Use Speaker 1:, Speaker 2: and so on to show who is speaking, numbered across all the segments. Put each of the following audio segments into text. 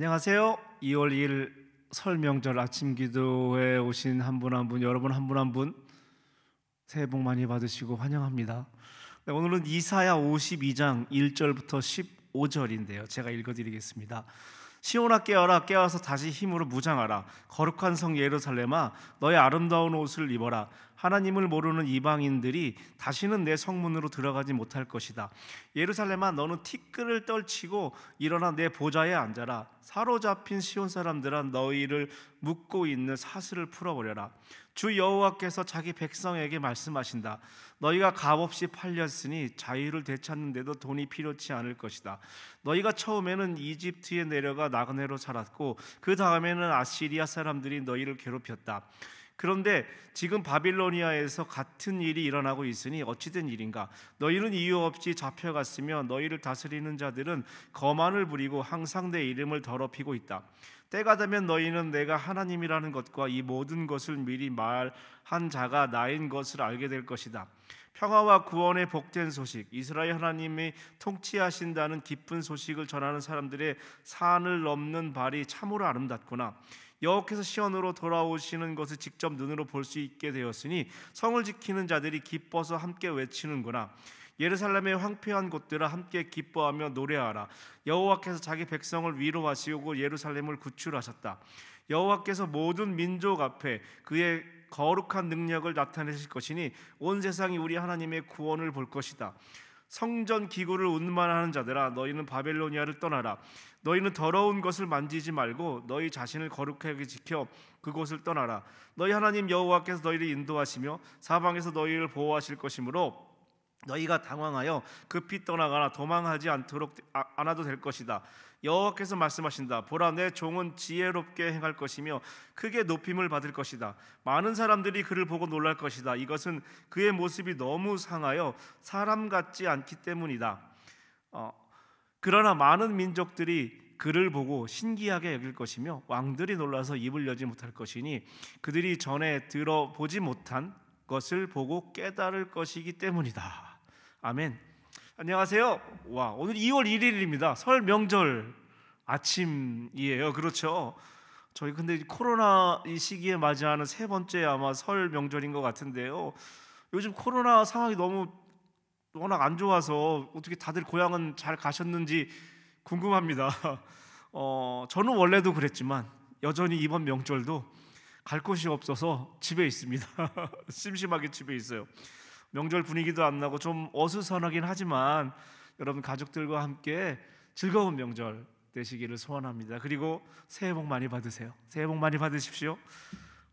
Speaker 1: 안녕하세요. 2월 2일 설명절 아침 기도에 오신 한 분 한 분 여러분 한 분 한 분 새해 복 많이 받으시고 환영합니다. 네, 오늘은 이사야 52장 1절부터 15절인데요. 제가 읽어 드리겠습니다. 시온아 깨어라 깨어서 다시 힘으로 무장하라 거룩한 성 예루살렘아 너의 아름다운 옷을 입어라 하나님을 모르는 이방인들이 다시는 내 성문으로 들어가지 못할 것이다 예루살렘아 너는 티끌을 떨치고 일어나 내 보좌에 앉아라 사로잡힌 시온 사람들아 너희를 묶고 있는 사슬을 풀어버려라 주 여호와께서 자기 백성에게 말씀하신다. 너희가 값없이 팔렸으니 자유를 되찾는데도 돈이 필요치 않을 것이다. 너희가 처음에는 이집트에 내려가 나그네로 살았고 그 다음에는 아시리아 사람들이 너희를 괴롭혔다. 그런데 지금 바빌로니아에서 같은 일이 일어나고 있으니 어찌된 일인가? 너희는 이유 없이 잡혀갔으며 너희를 다스리는 자들은 거만을 부리고 항상 내 이름을 더럽히고 있다. 때가 되면 너희는 내가 하나님이라는 것과 이 모든 것을 미리 말한 자가 나인 것을 알게 될 것이다. 평화와 구원의 복된 소식, 이스라엘 하나님이 통치하신다는 기쁜 소식을 전하는 사람들의 산을 넘는 발이 참으로 아름답구나. 여호께서 시온으로 돌아오시는 것을 직접 눈으로 볼 수 있게 되었으니 성을 지키는 자들이 기뻐서 함께 외치는구나. 예루살렘의 황폐한 곳들아 함께 기뻐하며 노래하라. 여호와께서 자기 백성을 위로하시고 예루살렘을 구출하셨다. 여호와께서 모든 민족 앞에 그의 거룩한 능력을 나타내실 것이니 온 세상이 우리 하나님의 구원을 볼 것이다. 성전 기구를 운반하는 자들아 너희는 바벨로니아를 떠나라 너희는 더러운 것을 만지지 말고 너희 자신을 거룩하게 지켜 그곳을 떠나라 너희 하나님 여호와께서 너희를 인도하시며 사방에서 너희를 보호하실 것이므로 너희가 당황하여 급히 떠나거나 도망하지 않도록 아, 아도될 것이다. 여호와께서 말씀하신다. 보라 내 종은 지혜롭게 행할 것이며 크게 높임을 받을 것이다. 많은 사람들이 그를 보고 놀랄 것이다. 이것은 그의 모습이 너무 상하여 사람 같지 않기 때문이다. 어, 그러나 많은 민족들이 그를 보고 신기하게 여길 것이며 왕들이 놀라서 입을 열지 못할 것이니 그들이 전에 들어보지 못한 것을 보고 깨달을 것이기 때문이다. 아멘. 안녕하세요. 와, 오늘 2월 1일입니다. 설 명절 아침이에요. 그렇죠? 저희 근데 코로나 이 시기에 맞이하는 세 번째 아마 설 명절인 것 같은데요. 요즘 코로나 상황이 너무 워낙 안 좋아서 어떻게 다들 고향은 잘 가셨는지 궁금합니다. 어, 저는 원래도 그랬지만 여전히 이번 명절도 갈 곳이 없어서 집에 있습니다. 심심하게 집에 있어요. 명절 분위기도 안 나고 좀 어수선하긴 하지만 여러분 가족들과 함께 즐거운 명절 되시기를 소원합니다. 그리고 새해 복 많이 받으세요. 새해 복 많이 받으십시오.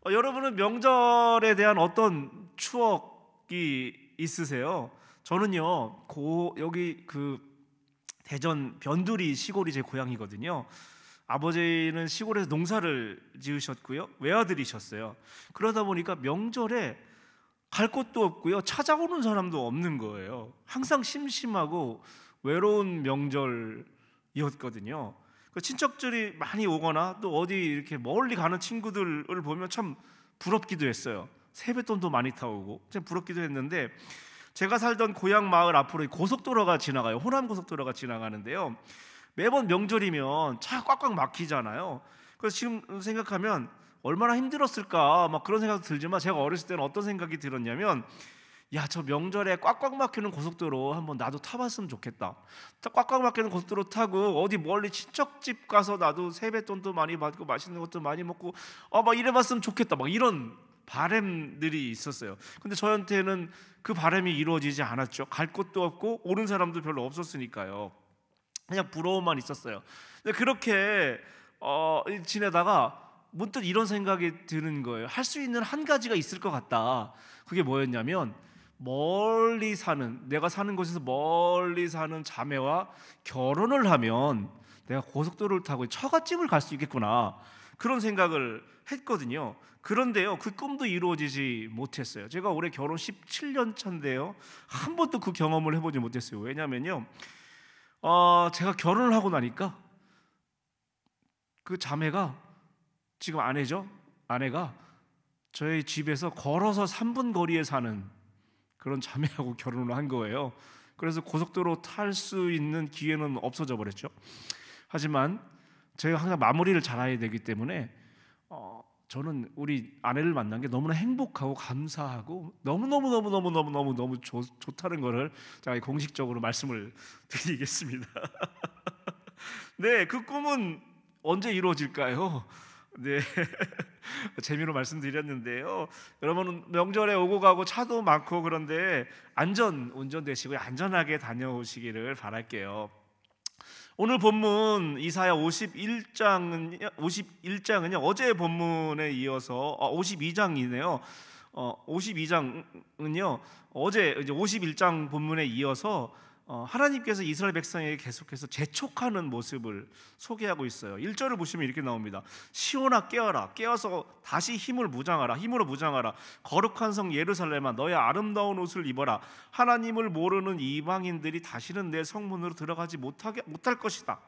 Speaker 1: 어, 여러분은 명절에 대한 어떤 추억이 있으세요? 저는요, 고, 여기 그 대전 변두리 시골이 제 고향이거든요. 아버지는 시골에서 농사를 지으셨고요. 외아들이셨어요. 그러다 보니까 명절에 갈 곳도 없고요. 찾아오는 사람도 없는 거예요. 항상 심심하고 외로운 명절이었거든요. 그 친척들이 많이 오거나 또 어디 이렇게 멀리 가는 친구들을 보면 참 부럽기도 했어요. 세뱃돈도 많이 타오고 참 부럽기도 했는데 제가 살던 고향 마을 앞으로 고속도로가 지나가요. 호남 고속도로가 지나가는데요. 매번 명절이면 차 꽉꽉 막히잖아요. 그래서 지금 생각하면 얼마나 힘들었을까 막 그런 생각도 들지만 제가 어렸을 때는 어떤 생각이 들었냐면 야 저 명절에 꽉꽉 막히는 고속도로 한번 나도 타봤으면 좋겠다. 꽉꽉 막히는 고속도로 타고 어디 멀리 친척집 가서 나도 세뱃돈도 많이 받고 맛있는 것도 많이 먹고 어막 이래봤으면 좋겠다. 막 이런 바램들이 있었어요. 근데 저한테는 그 바램이 이루어지지 않았죠. 갈 곳도 없고 오는 사람도 별로 없었으니까요. 그냥 부러움만 있었어요. 근데 그렇게 어, 지내다가 문득 이런 생각이 드는 거예요. 할 수 있는 한 가지가 있을 것 같다. 그게 뭐였냐면 멀리 사는 내가 사는 곳에서 멀리 사는 자매와 결혼을 하면 내가 고속도로를 타고 처갓집을 갈 수 있겠구나 그런 생각을 했거든요. 그런데요 그 꿈도 이루어지지 못했어요. 제가 올해 결혼 17년 차인데요 한 번도 그 경험을 해보지 못했어요. 왜냐면요 어, 제가 결혼을 하고 나니까 그 자매가 지금 아내죠? 아내가 저희 집에서 걸어서 3분 거리에 사는 그런 자매하고 결혼을 한 거예요. 그래서 고속도로 탈 수 있는 기회는 없어져 버렸죠. 하지만 제가 항상 마무리를 잘해야 되기 때문에 어, 저는 우리 아내를 만난 게 너무나 행복하고 감사하고 너무 너무 너무 너무 너무 너무 너무 좋다는 것을 제가 공식적으로 말씀을 드리겠습니다. 네, 그 꿈은 언제 이루어질까요? 네. 재미로 말씀드렸는데요. 여러분 은 명절에 오고 가고 차도 많고 그런데 안전 운전되시고 안전하게 다녀오시기를 바랄게요. 오늘 본문 이사야 51장은 51장은요. 어제 본문에 이어서 52장이네요. 아, 52장은요. 어, 어제 이제 51장 본문에 이어서 어, 하나님께서 이스라엘 백성에게 계속해서 재촉하는 모습을 소개하고 있어요. 1절을 보시면 이렇게 나옵니다. 시온아 깨어라. 깨어서 다시 힘을 무장하라. 힘으로 무장하라. 거룩한 성 예루살렘아 너의 아름다운 옷을 입어라. 하나님을 모르는 이방인들이 다시는 내 성문으로 들어가지 못하게 못할 것이다.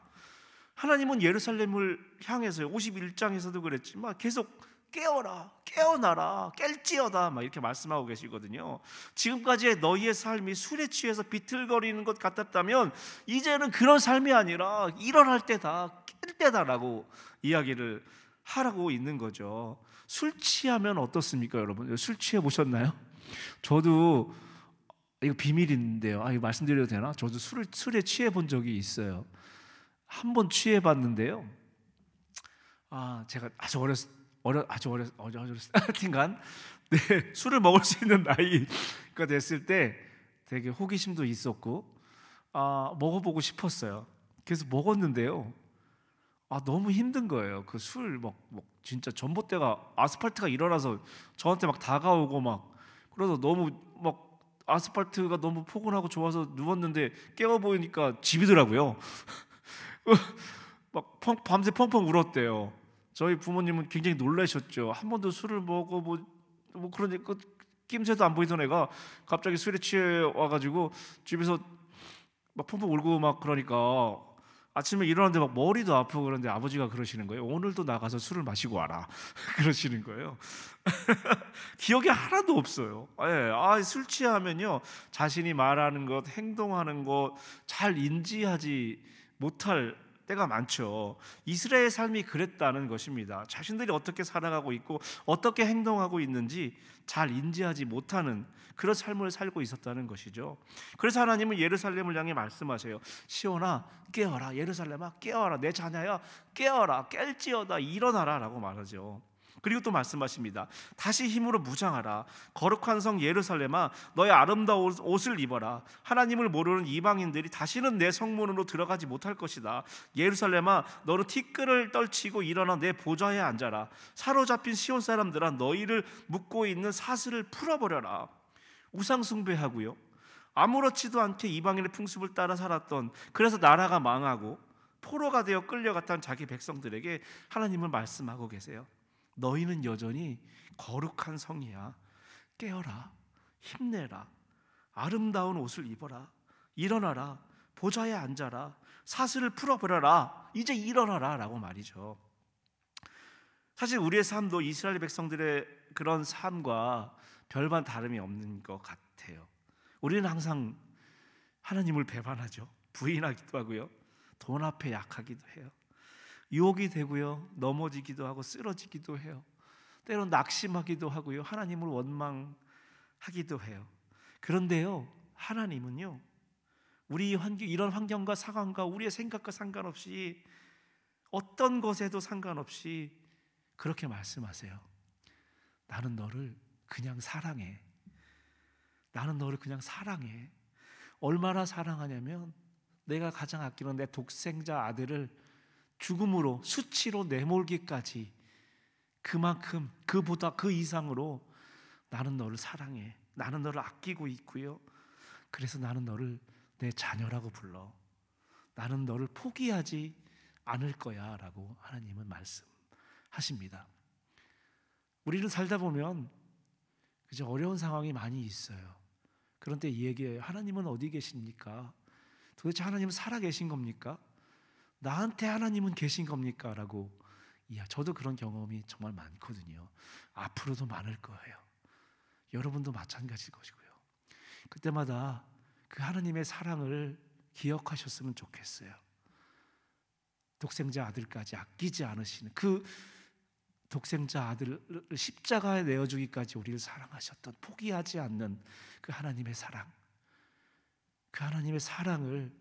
Speaker 1: 하나님은 예루살렘을 향해서 51장에서도 그랬지만 계속 깨어라, 깨어나라, 깰지어다 막 이렇게 말씀하고 계시거든요. 지금까지의 너희의 삶이 술에 취해서 비틀거리는 것 같았다면 이제는 그런 삶이 아니라 일어날 때다, 깰 때다라고 이야기를 하라고 있는 거죠. 술 취하면 어떻습니까, 여러분? 술 취해 보셨나요? 저도 이거 비밀인데요. 아, 이 말씀드려도 되나? 저도 술을 술에 취해 본 적이 있어요. 한 번 취해 봤는데요. 아, 제가 아주 어렸을 어려 아주 어려 어려 어려 하여튼간 네, 술을 먹을 수 있는 나이가 됐을 때 되게 호기심도 있었고 아, 먹어보고 싶었어요. 그래서 먹었는데요. 아 너무 힘든 거예요. 그 술 막 막 진짜 전봇대가 아스팔트가 일어나서 저한테 막 다가오고 막 그래서 너무 막 아스팔트가 너무 포근하고 좋아서 누웠는데 깨워 보이니까 집이더라고요. 막 펑, 밤새 펑펑 울었대요. 저희 부모님은 굉장히 놀라셨죠. 한 번도 술을 먹어 뭐, 뭐 그런 그 낌새도 안 보이던 애가 갑자기 술에 취해 와가지고 집에서 막 펑펑 울고 막 그러니까 아침에 일어났는데 막 머리도 아프고 그런데 아버지가 그러시는 거예요. 오늘도 나가서 술을 마시고 와라. 그러시는 거예요. 기억이 하나도 없어요. 예, 아, 술 취하면요. 자신이 말하는 것, 행동하는 것 잘 인지하지 못할 때가 많죠. 이스라엘 삶이 그랬다는 것입니다. 자신들이 어떻게 살아가고 있고 어떻게 행동하고 있는지 잘 인지하지 못하는 그런 삶을 살고 있었다는 것이죠. 그래서 하나님은 예루살렘을 향해 말씀하세요. 시온아 깨어라 예루살렘아 깨어라 내 자녀야 깨어라 깰지어다 일어나라라고 말하죠. 그리고 또 말씀하십니다. 다시 힘으로 무장하라. 거룩한 성 예루살렘아, 너의 아름다운 옷을 입어라. 하나님을 모르는 이방인들이 다시는 내 성문으로 들어가지 못할 것이다. 예루살렘아, 너는 티끌을 떨치고 일어나 내 보좌에 앉아라. 사로잡힌 시온 사람들아, 너희를 묶고 있는 사슬을 풀어버려라. 우상 숭배하고요. 아무렇지도 않게 이방인의 풍습을 따라 살았던 그래서 나라가 망하고 포로가 되어 끌려갔던 자기 백성들에게 하나님은 말씀하고 계세요. 너희는 여전히 거룩한 성이야. 깨어라. 힘내라. 아름다운 옷을 입어라. 일어나라. 보좌에 앉아라. 사슬을 풀어버려라. 이제 일어나라. 라고 말이죠. 사실 우리의 삶도 이스라엘 백성들의 그런 삶과 별반 다름이 없는 것 같아요. 우리는 항상 하나님을 배반하죠. 부인하기도 하고요. 돈 앞에 약하기도 해요. 유혹이 되고요. 넘어지기도 하고 쓰러지기도 해요. 때로 낙심하기도 하고요. 하나님을 원망하기도 해요. 그런데요. 하나님은요. 우리 환경 이런 환경과 상황과 우리의 생각과 상관없이 어떤 것에도 상관없이 그렇게 말씀하세요. 나는 너를 그냥 사랑해. 나는 너를 그냥 사랑해. 얼마나 사랑하냐면 내가 가장 아끼는 내 독생자 아들을 죽음으로 수치로 내몰기까지 그만큼 그보다 그 이상으로 나는 너를 사랑해. 나는 너를 아끼고 있고요. 그래서 나는 너를 내 자녀라고 불러. 나는 너를 포기하지 않을 거야. 라고 하나님은 말씀하십니다. 우리는 살다 보면 그저 어려운 상황이 많이 있어요. 그런데 얘기해요. 하나님은 어디 계십니까? 도대체 하나님은 살아 계신 겁니까? 나한테 하나님은 계신 겁니까? 라고 이야, 저도 그런 경험이 정말 많거든요. 앞으로도 많을 거예요. 여러분도 마찬가지일 것이고요. 그때마다 그 하나님의 사랑을 기억하셨으면 좋겠어요. 독생자 아들까지 아끼지 않으시는 그 독생자 아들을 십자가에 내어주기까지 우리를 사랑하셨던 포기하지 않는 그 하나님의 사랑, 그 하나님의 사랑을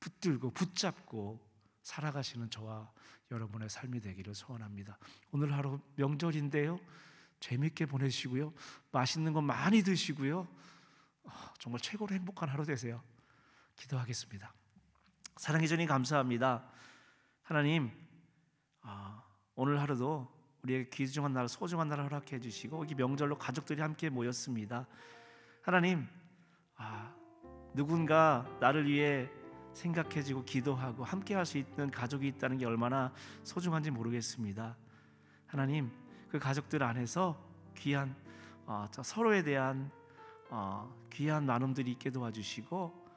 Speaker 1: 붙들고 붙잡고 살아가시는 저와 여러분의 삶이 되기를 소원합니다. 오늘 하루 명절인데요. 재밌게 보내시고요. 맛있는 거 많이 드시고요. 아, 정말 최고로 행복한 하루 되세요. 기도하겠습니다. 사랑해 주님 감사합니다. 하나님 아, 오늘 하루도 우리에게 귀중한 날, 소중한 날을 허락해 주시고 이 명절로 가족들이 함께 모였습니다. 하나님 아, 누군가 나를 위해 생각해지고 기도하고 함께 할수 있는 가족이 있다는 게 얼마나 소중한지 모르겠습니다. 하나님, 그 가족들 안에서 귀한 어, 서로에 대한 어, 귀한 나눔들이 있게 도와주시고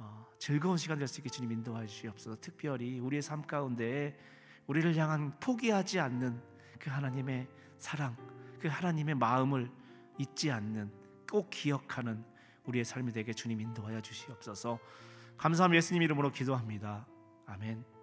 Speaker 1: 어, 즐거운 시간 될수 있게 주님 인도해 주시옵소서. 특별히 우리의 삶 가운데 우리를 향한 포기하지 않는 그 하나님의 사랑, 그 하나님의 마음을 잊지 않는 꼭 기억하는 우리의 삶이 되게 주님 인도하여 주시옵소서. 감사함 예수님 이름으로 기도합니다. 아멘.